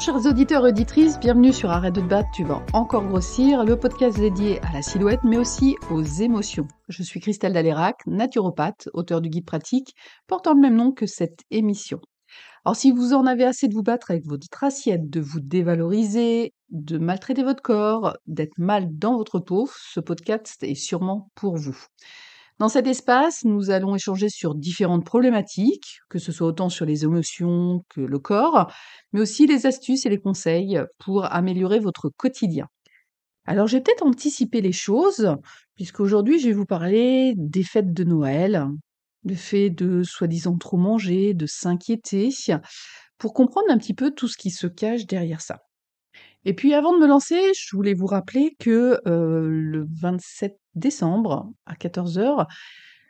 chers auditeurs et auditrices, bienvenue sur Arrête de te battre, tu vas encore grossir, le podcast dédié à la silhouette mais aussi aux émotions. Je suis Christelle Dalérac, naturopathe, auteur du guide pratique, portant le même nom que cette émission. Alors si vous en avez assez de vous battre avec votre assiette, de vous dévaloriser, de maltraiter votre corps, d'être mal dans votre peau, ce podcast est sûrement pour vous. Dans cet espace, nous allons échanger sur différentes problématiques, que ce soit autant sur les émotions que le corps, mais aussi les astuces et les conseils pour améliorer votre quotidien. Alors j'ai peut-être anticipé les choses, puisqu'aujourd'hui je vais vous parler des fêtes de Noël, le fait de soi-disant trop manger, de s'inquiéter, pour comprendre un petit peu tout ce qui se cache derrière ça. Et puis avant de me lancer, je voulais vous rappeler que euh, le 27 décembre à 14h,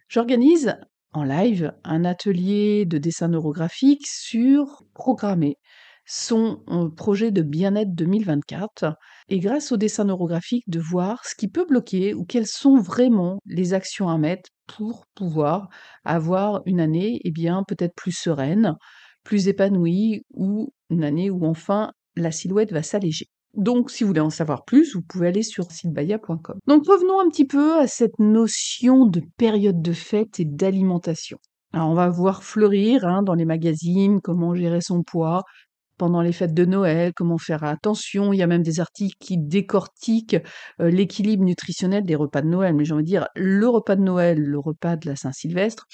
j'organise en live un atelier de dessin neurographique sur programmer son euh, projet de bien-être 2024 et grâce au dessin neurographique de voir ce qui peut bloquer ou quelles sont vraiment les actions à mettre pour pouvoir avoir une année eh bien peut-être plus sereine, plus épanouie ou une année où enfin la silhouette va s'alléger. Donc, si vous voulez en savoir plus, vous pouvez aller sur sitebaya.com. Donc, revenons un petit peu à cette notion de période de fête et d'alimentation. Alors, on va voir fleurir hein, dans les magazines comment gérer son poids pendant les fêtes de Noël, comment faire attention. Il y a même des articles qui décortiquent euh, l'équilibre nutritionnel des repas de Noël. Mais j'ai envie de dire, le repas de Noël, le repas de la Saint-Sylvestre,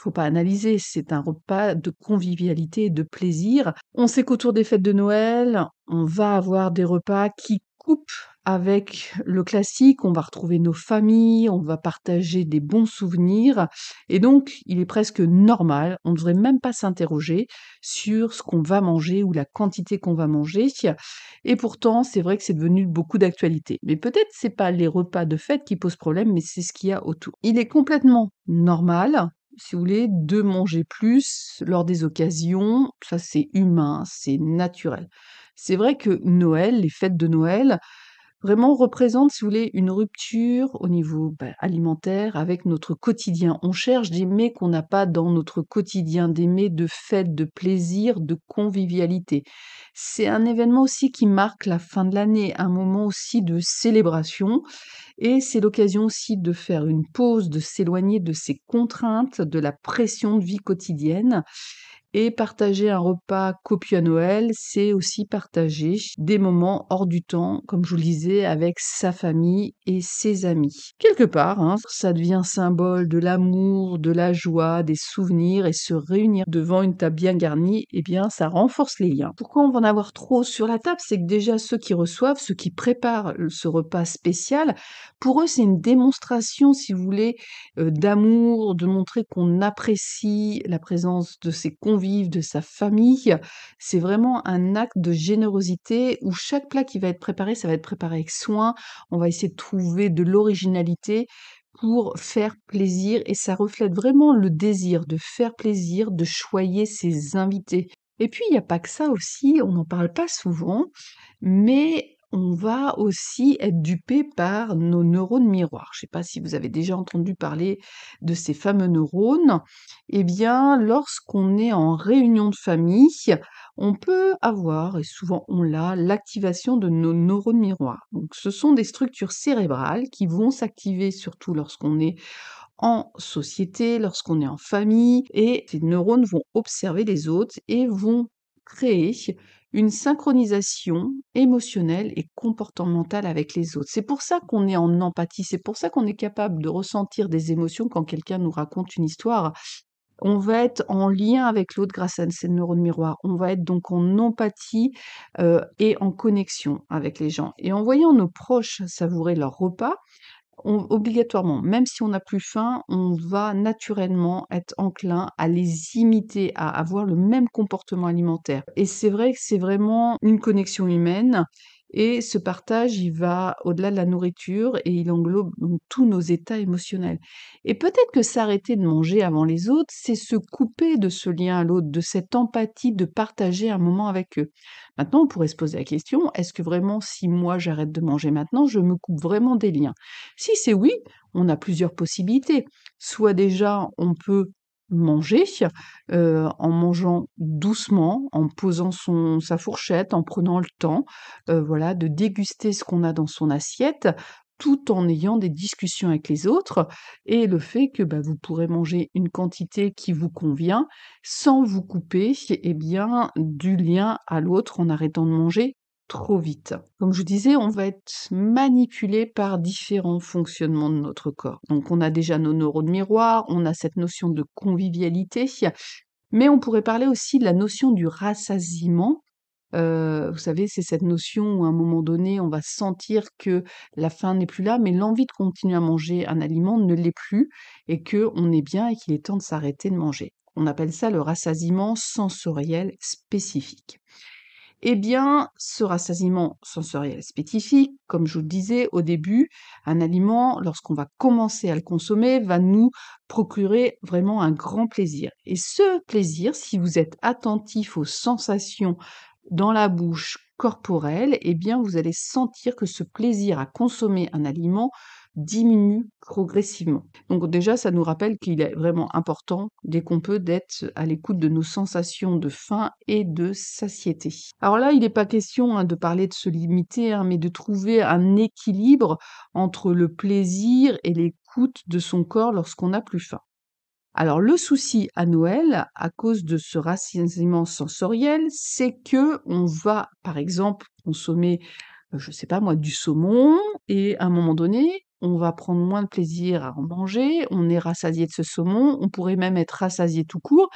faut pas analyser, c'est un repas de convivialité et de plaisir. On sait qu'autour des fêtes de Noël, on va avoir des repas qui coupent avec le classique, on va retrouver nos familles, on va partager des bons souvenirs, et donc il est presque normal, on ne devrait même pas s'interroger sur ce qu'on va manger ou la quantité qu'on va manger, et pourtant c'est vrai que c'est devenu beaucoup d'actualité. Mais peut-être c'est pas les repas de fête qui posent problème, mais c'est ce qu'il y a autour. Il est complètement normal si vous voulez, de manger plus lors des occasions. Ça, c'est humain, c'est naturel. C'est vrai que Noël, les fêtes de Noël, vraiment représente, si vous voulez, une rupture au niveau bah, alimentaire avec notre quotidien. On cherche des mets qu'on n'a pas dans notre quotidien, d'aimer de fête, de plaisir, de convivialité. C'est un événement aussi qui marque la fin de l'année, un moment aussi de célébration. Et c'est l'occasion aussi de faire une pause, de s'éloigner de ces contraintes, de la pression de vie quotidienne et partager un repas copieux à Noël, c'est aussi partager des moments hors du temps, comme je vous le disais, avec sa famille et ses amis. Quelque part, hein, ça devient symbole de l'amour, de la joie, des souvenirs et se réunir devant une table bien garnie, eh bien, ça renforce les liens. Pourquoi on va en avoir trop sur la table C'est que déjà ceux qui reçoivent, ceux qui préparent ce repas spécial, pour eux, c'est une démonstration, si vous voulez, euh, d'amour, de montrer qu'on apprécie la présence de ses convives de sa famille. C'est vraiment un acte de générosité où chaque plat qui va être préparé, ça va être préparé avec soin. On va essayer de trouver de l'originalité pour faire plaisir et ça reflète vraiment le désir de faire plaisir, de choyer ses invités. Et puis, il n'y a pas que ça aussi, on n'en parle pas souvent, mais on va aussi être dupé par nos neurones miroirs. Je ne sais pas si vous avez déjà entendu parler de ces fameux neurones. Eh bien, lorsqu'on est en réunion de famille, on peut avoir, et souvent on l'a, l'activation de nos neurones miroirs. Donc, ce sont des structures cérébrales qui vont s'activer surtout lorsqu'on est en société, lorsqu'on est en famille, et ces neurones vont observer les autres et vont créer une synchronisation émotionnelle et comportementale avec les autres. C'est pour ça qu'on est en empathie, c'est pour ça qu'on est capable de ressentir des émotions quand quelqu'un nous raconte une histoire. On va être en lien avec l'autre grâce à ces neurones miroirs. On va être donc en empathie euh, et en connexion avec les gens. Et en voyant nos proches savourer leur repas, obligatoirement, même si on n'a plus faim, on va naturellement être enclin à les imiter, à avoir le même comportement alimentaire. Et c'est vrai que c'est vraiment une connexion humaine et ce partage, il va au-delà de la nourriture et il englobe tous nos états émotionnels. Et peut-être que s'arrêter de manger avant les autres, c'est se couper de ce lien à l'autre, de cette empathie de partager un moment avec eux. Maintenant, on pourrait se poser la question, est-ce que vraiment si moi j'arrête de manger maintenant, je me coupe vraiment des liens Si c'est oui, on a plusieurs possibilités. Soit déjà, on peut manger en mangeant doucement, en posant son, sa fourchette, en prenant le temps voilà, de déguster ce qu'on a dans son assiette tout en ayant des discussions avec les autres et le fait que bah, vous pourrez manger une quantité qui vous convient sans vous couper et eh bien, du lien à l'autre en arrêtant de manger trop vite. Comme je disais, on va être manipulé par différents fonctionnements de notre corps. Donc on a déjà nos neurones miroir, on a cette notion de convivialité, mais on pourrait parler aussi de la notion du rassasiement. Euh, vous savez, c'est cette notion où à un moment donné, on va sentir que la faim n'est plus là, mais l'envie de continuer à manger un aliment ne l'est plus, et que on est bien et qu'il est temps de s'arrêter de manger. On appelle ça le rassasiement sensoriel spécifique eh bien, ce rassasiement sensoriel spécifique, comme je vous le disais au début, un aliment, lorsqu'on va commencer à le consommer, va nous procurer vraiment un grand plaisir. Et ce plaisir, si vous êtes attentif aux sensations dans la bouche corporelle, eh bien, vous allez sentir que ce plaisir à consommer un aliment diminue progressivement. Donc déjà, ça nous rappelle qu'il est vraiment important, dès qu'on peut, d'être à l'écoute de nos sensations de faim et de satiété. Alors là, il n'est pas question hein, de parler de se limiter, hein, mais de trouver un équilibre entre le plaisir et l'écoute de son corps lorsqu'on n'a plus faim. Alors le souci à Noël, à cause de ce racinement sensoriel, c'est que on va, par exemple, consommer je ne sais pas moi, du saumon, et à un moment donné, on va prendre moins de plaisir à en manger, on est rassasié de ce saumon, on pourrait même être rassasié tout court.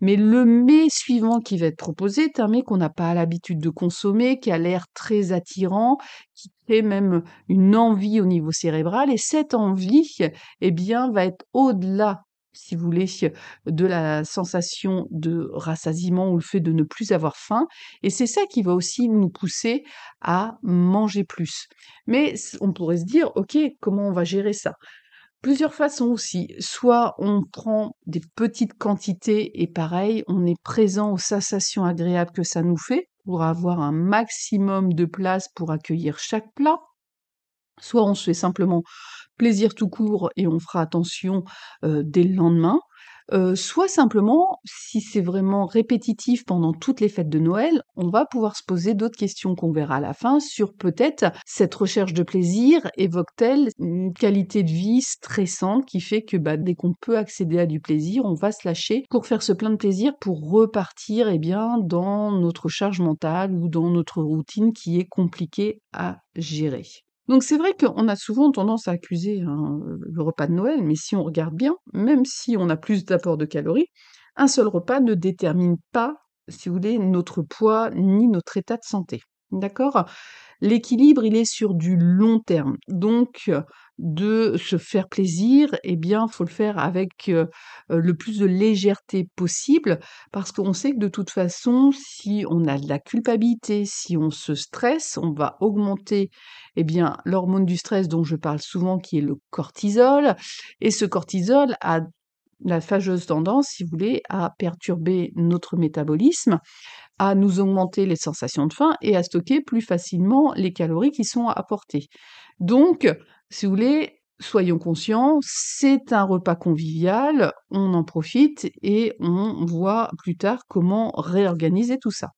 Mais le mets suivant qui va être proposé est un mets qu'on n'a pas l'habitude de consommer, qui a l'air très attirant, qui crée même une envie au niveau cérébral. Et cette envie, eh bien, va être au-delà si vous voulez, de la sensation de rassasiement ou le fait de ne plus avoir faim. Et c'est ça qui va aussi nous pousser à manger plus. Mais on pourrait se dire, OK, comment on va gérer ça Plusieurs façons aussi. Soit on prend des petites quantités et pareil, on est présent aux sensations agréables que ça nous fait pour avoir un maximum de place pour accueillir chaque plat. Soit on se fait simplement plaisir tout court et on fera attention dès le lendemain. soit simplement, si c'est vraiment répétitif pendant toutes les fêtes de Noël, on va pouvoir se poser d'autres questions qu'on verra à la fin sur peut-être cette recherche de plaisir évoque-t-elle une qualité de vie stressante qui fait que bah, dès qu'on peut accéder à du plaisir, on va se lâcher pour faire ce plein de plaisir pour repartir eh bien, dans notre charge mentale ou dans notre routine qui est compliquée à gérer. Donc c'est vrai qu'on a souvent tendance à accuser hein, le repas de Noël, mais si on regarde bien, même si on a plus d'apport de calories, un seul repas ne détermine pas, si vous voulez, notre poids ni notre état de santé. D'accord L'équilibre, il est sur du long terme. Donc, de se faire plaisir, eh bien, faut le faire avec le plus de légèreté possible, parce qu'on sait que de toute façon, si on a de la culpabilité, si on se stresse, on va augmenter, eh bien, l'hormone du stress dont je parle souvent, qui est le cortisol, et ce cortisol a la fâcheuse tendance, si vous voulez, à perturber notre métabolisme à nous augmenter les sensations de faim et à stocker plus facilement les calories qui sont apportées. Donc, si vous voulez, soyons conscients, c'est un repas convivial, on en profite et on voit plus tard comment réorganiser tout ça.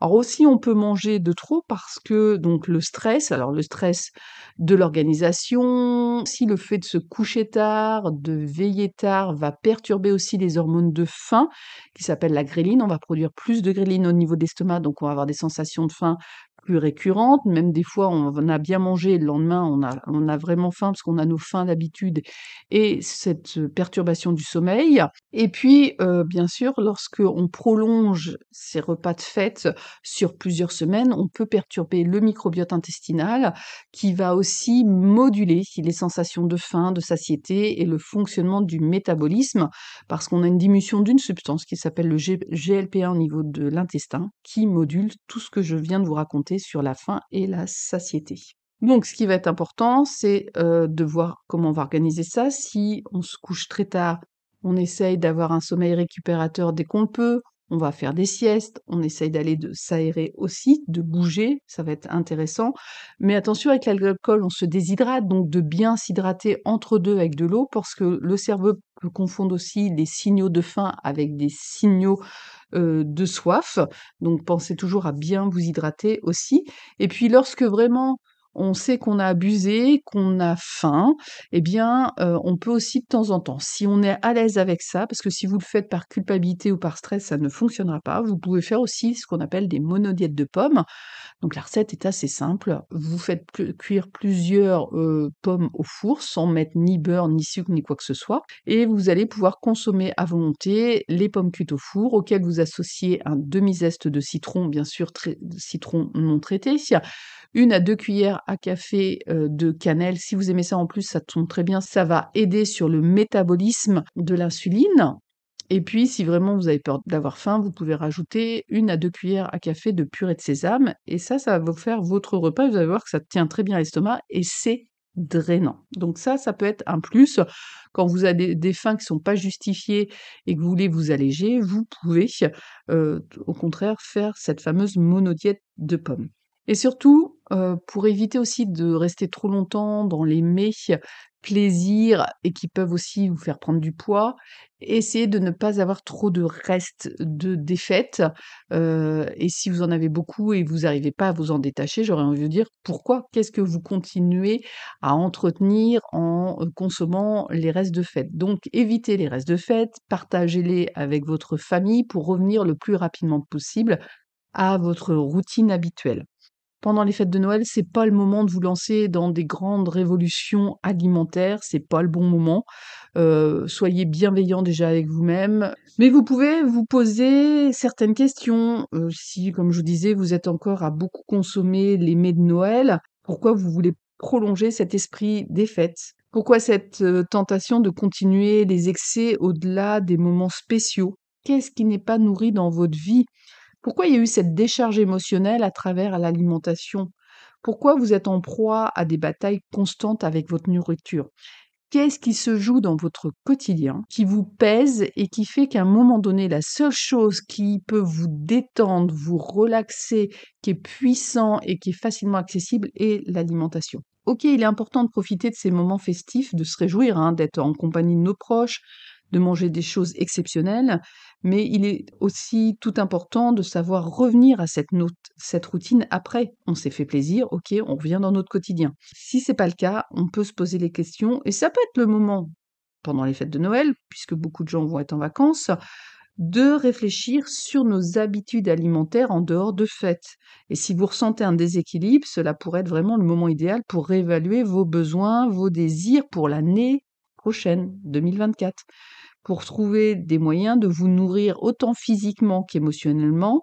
Alors aussi, on peut manger de trop parce que donc le stress, alors le stress de l'organisation, si le fait de se coucher tard, de veiller tard va perturber aussi les hormones de faim qui s'appellent la gréline, on va produire plus de gréline au niveau de l'estomac, donc on va avoir des sensations de faim plus récurrentes. Même des fois, on a bien mangé le lendemain, on a, on a vraiment faim parce qu'on a nos faims d'habitude et cette euh, perturbation du sommeil. Et puis, euh, bien sûr, lorsque on prolonge ces repas de fête sur plusieurs semaines, on peut perturber le microbiote intestinal qui va aussi moduler les sensations de faim, de satiété et le fonctionnement du métabolisme parce qu'on a une diminution d'une substance qui s'appelle le GLP1 au niveau de l'intestin qui module tout ce que je viens de vous raconter sur la faim et la satiété. Donc, ce qui va être important, c'est euh, de voir comment on va organiser ça. Si on se couche très tard, on essaye d'avoir un sommeil récupérateur dès qu'on le peut on va faire des siestes, on essaye d'aller de s'aérer aussi, de bouger, ça va être intéressant. Mais attention, avec l'alcool, on se déshydrate, donc de bien s'hydrater entre deux avec de l'eau, parce que le cerveau peut confondre aussi les signaux de faim avec des signaux euh, de soif. Donc pensez toujours à bien vous hydrater aussi. Et puis lorsque vraiment on sait qu'on a abusé, qu'on a faim, eh bien, euh, on peut aussi de temps en temps, si on est à l'aise avec ça, parce que si vous le faites par culpabilité ou par stress, ça ne fonctionnera pas, vous pouvez faire aussi ce qu'on appelle des monodiètes de pommes. Donc la recette est assez simple. Vous faites cuire plusieurs euh, pommes au four sans mettre ni beurre, ni sucre, ni quoi que ce soit. Et vous allez pouvoir consommer à volonté les pommes cuites au four, auxquelles vous associez un demi-zeste de citron, bien sûr, citron non traité, une à deux cuillères à café euh, de cannelle. Si vous aimez ça en plus, ça tombe très bien. Ça va aider sur le métabolisme de l'insuline. Et puis, si vraiment vous avez peur d'avoir faim, vous pouvez rajouter une à deux cuillères à café de purée de sésame. Et ça, ça va vous faire votre repas. Vous allez voir que ça tient très bien à l'estomac et c'est drainant. Donc ça, ça peut être un plus. Quand vous avez des faims qui ne sont pas justifiées et que vous voulez vous alléger, vous pouvez euh, au contraire faire cette fameuse monodiète de pommes. Et surtout, euh, pour éviter aussi de rester trop longtemps dans les mets plaisirs et qui peuvent aussi vous faire prendre du poids, essayez de ne pas avoir trop de restes de défaites. Euh, et si vous en avez beaucoup et vous n'arrivez pas à vous en détacher, j'aurais envie de dire pourquoi Qu'est-ce que vous continuez à entretenir en euh, consommant les restes de fêtes Donc évitez les restes de fêtes, partagez-les avec votre famille pour revenir le plus rapidement possible à votre routine habituelle pendant les fêtes de Noël, c'est pas le moment de vous lancer dans des grandes révolutions alimentaires, c'est pas le bon moment. Euh, soyez bienveillant déjà avec vous-même, mais vous pouvez vous poser certaines questions. Euh, si, comme je vous disais, vous êtes encore à beaucoup consommer les mets de Noël, pourquoi vous voulez prolonger cet esprit des fêtes Pourquoi cette euh, tentation de continuer les excès au-delà des moments spéciaux Qu'est-ce qui n'est pas nourri dans votre vie pourquoi il y a eu cette décharge émotionnelle à travers l'alimentation Pourquoi vous êtes en proie à des batailles constantes avec votre nourriture Qu'est-ce qui se joue dans votre quotidien, qui vous pèse et qui fait qu'à un moment donné, la seule chose qui peut vous détendre, vous relaxer, qui est puissant et qui est facilement accessible est l'alimentation Ok, il est important de profiter de ces moments festifs, de se réjouir, hein, d'être en compagnie de nos proches, de manger des choses exceptionnelles, mais il est aussi tout important de savoir revenir à cette, note, cette routine après. On s'est fait plaisir, ok, on revient dans notre quotidien. Si ce n'est pas le cas, on peut se poser les questions et ça peut être le moment pendant les fêtes de Noël, puisque beaucoup de gens vont être en vacances, de réfléchir sur nos habitudes alimentaires en dehors de fêtes. Et si vous ressentez un déséquilibre, cela pourrait être vraiment le moment idéal pour réévaluer vos besoins, vos désirs pour l'année prochaine, 2024 pour trouver des moyens de vous nourrir autant physiquement qu'émotionnellement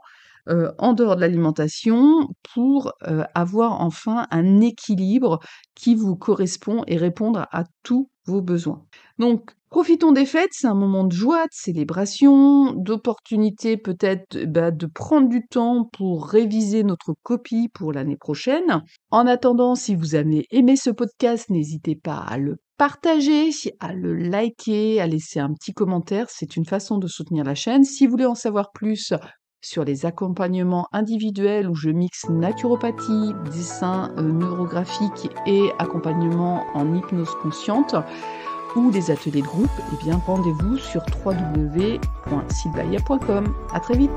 euh, en dehors de l'alimentation pour euh, avoir enfin un équilibre qui vous correspond et répondre à tous vos besoins. Donc Profitons des fêtes, c'est un moment de joie, de célébration, d'opportunité peut-être bah, de prendre du temps pour réviser notre copie pour l'année prochaine. En attendant, si vous avez aimé ce podcast, n'hésitez pas à le partager, à le liker, à laisser un petit commentaire, c'est une façon de soutenir la chaîne. Si vous voulez en savoir plus sur les accompagnements individuels où je mixe naturopathie, dessin euh, neurographique et accompagnement en hypnose consciente, ou des ateliers de groupe, eh bien rendez-vous sur www.sidbaya.com. À très vite.